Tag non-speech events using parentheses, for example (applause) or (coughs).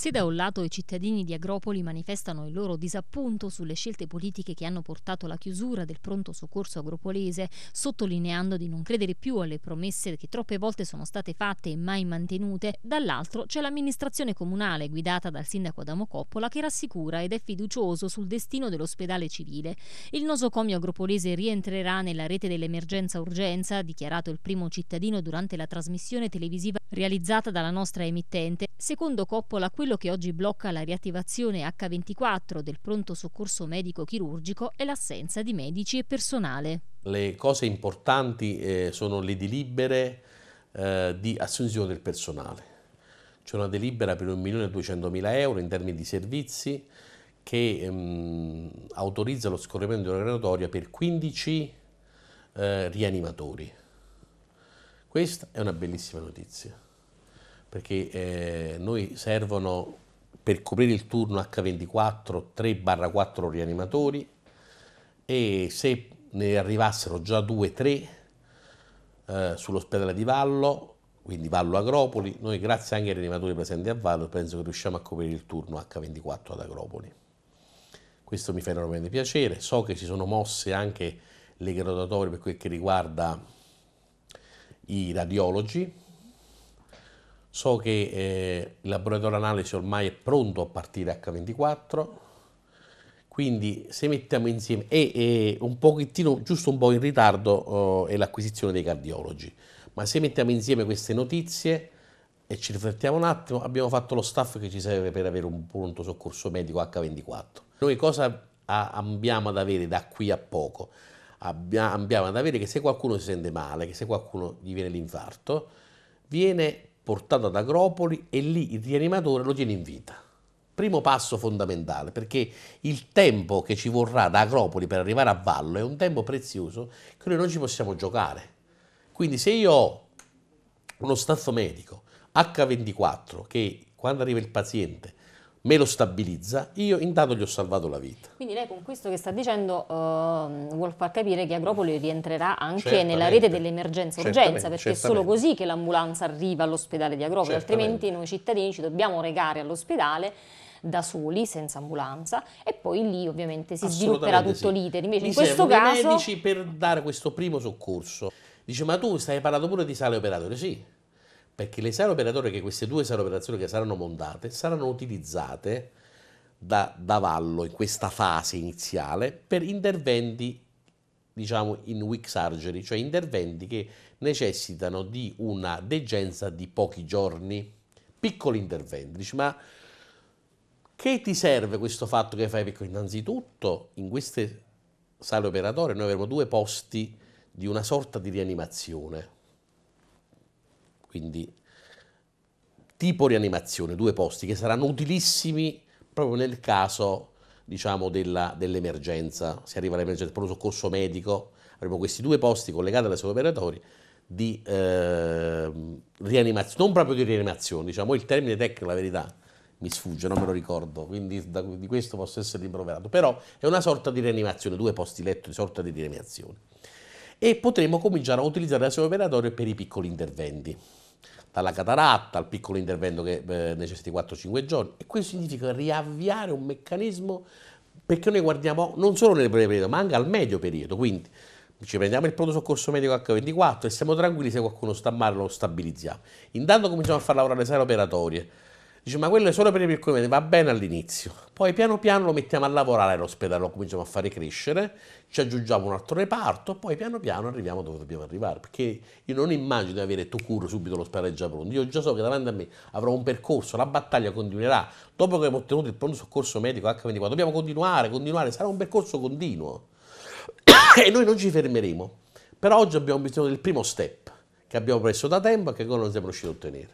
Se da un lato i cittadini di Agropoli manifestano il loro disappunto sulle scelte politiche che hanno portato alla chiusura del pronto soccorso agropolese, sottolineando di non credere più alle promesse che troppe volte sono state fatte e mai mantenute, dall'altro c'è l'amministrazione comunale guidata dal sindaco Adamo Coppola che rassicura ed è fiducioso sul destino dell'ospedale civile. Il nosocomio agropolese rientrerà nella rete dell'emergenza urgenza, dichiarato il primo cittadino durante la trasmissione televisiva realizzata dalla nostra emittente. Secondo Coppola, quello quello che oggi blocca la riattivazione H24 del pronto soccorso medico chirurgico è l'assenza di medici e personale. Le cose importanti eh, sono le delibere eh, di assunzione del personale. C'è una delibera per 1.200.000 euro in termini di servizi che ehm, autorizza lo scorrimento di una per 15 eh, rianimatori. Questa è una bellissima notizia perché eh, noi servono per coprire il turno H24 3-4 rianimatori e se ne arrivassero già 2-3 eh, sull'ospedale di Vallo, quindi Vallo Agropoli, noi grazie anche ai rianimatori presenti a Vallo penso che riusciamo a coprire il turno H24 ad Agropoli. Questo mi fa enormemente piacere, so che si sono mosse anche le graduatorie per quel che riguarda i radiologi, So che eh, il laboratorio analisi ormai è pronto a partire H24, quindi se mettiamo insieme, e, e un pochettino, giusto un po' in ritardo, eh, è l'acquisizione dei cardiologi, ma se mettiamo insieme queste notizie e ci riflettiamo un attimo, abbiamo fatto lo staff che ci serve per avere un pronto soccorso medico H24. Noi cosa abbiamo ad avere da qui a poco? Abbiamo ad avere che se qualcuno si sente male, che se qualcuno gli viene l'infarto, viene portato ad Agropoli e lì il rianimatore lo tiene in vita. Primo passo fondamentale perché il tempo che ci vorrà da Agropoli per arrivare a Vallo è un tempo prezioso che noi non ci possiamo giocare. Quindi se io ho uno staff medico H24 che quando arriva il paziente me lo stabilizza, io intanto gli ho salvato la vita. Quindi lei con questo che sta dicendo uh, vuol far capire che Agropoli rientrerà anche certamente. nella rete dell'emergenza-urgenza, perché certamente. è solo così che l'ambulanza arriva all'ospedale di Agropoli, certamente. altrimenti noi cittadini ci dobbiamo recare all'ospedale da soli, senza ambulanza, e poi lì ovviamente si svilupperà tutto sì. l'iter. Invece Mi in questo caso... medici per dare questo primo soccorso. Dice, ma tu stai parlando pure di sale operatore? Sì, perché le sale operatorie, che queste due sale operatorie che saranno montate, saranno utilizzate da Vallo in questa fase iniziale per interventi diciamo in weak surgery, cioè interventi che necessitano di una degenza di pochi giorni, piccoli interventi. Dici, ma che ti serve questo fatto che fai piccolo? Innanzitutto in queste sale operatorie noi avremo due posti di una sorta di rianimazione quindi tipo rianimazione, due posti che saranno utilissimi proprio nel caso diciamo, dell'emergenza, dell se arriva l'emergenza, proprio soccorso medico, avremo questi due posti collegati alle sue operatorie di eh, rianimazione, non proprio di rianimazione, diciamo il termine tecnico, la verità mi sfugge, non me lo ricordo, quindi da, di questo posso essere rimproverato, però è una sorta di rianimazione, due posti letto, di sorta di rianimazione e potremo cominciare a utilizzare l'azione operatoria per i piccoli interventi dalla cataratta al piccolo intervento che eh, necessiti 4-5 giorni e questo significa riavviare un meccanismo perché noi guardiamo non solo nel breve periodo ma anche al medio periodo quindi ci prendiamo il pronto soccorso medico H24 e siamo tranquilli se qualcuno sta male lo stabilizziamo intanto cominciamo a far lavorare le sale operatorie Dice, ma quello è solo per i piccoli va bene all'inizio. Poi piano piano lo mettiamo a lavorare all'ospedale, lo cominciamo a fare crescere, ci aggiungiamo un altro reparto, poi piano piano arriviamo dove dobbiamo arrivare. Perché io non immagino di avere Tucur subito l'ospedale già pronto. Io già so che davanti a me avrò un percorso, la battaglia continuerà. Dopo che abbiamo ottenuto il pronto soccorso medico H24, dobbiamo continuare, continuare, sarà un percorso continuo. (coughs) e noi non ci fermeremo. Però oggi abbiamo bisogno del primo step che abbiamo preso da tempo e che ancora non siamo riusciti a ottenere.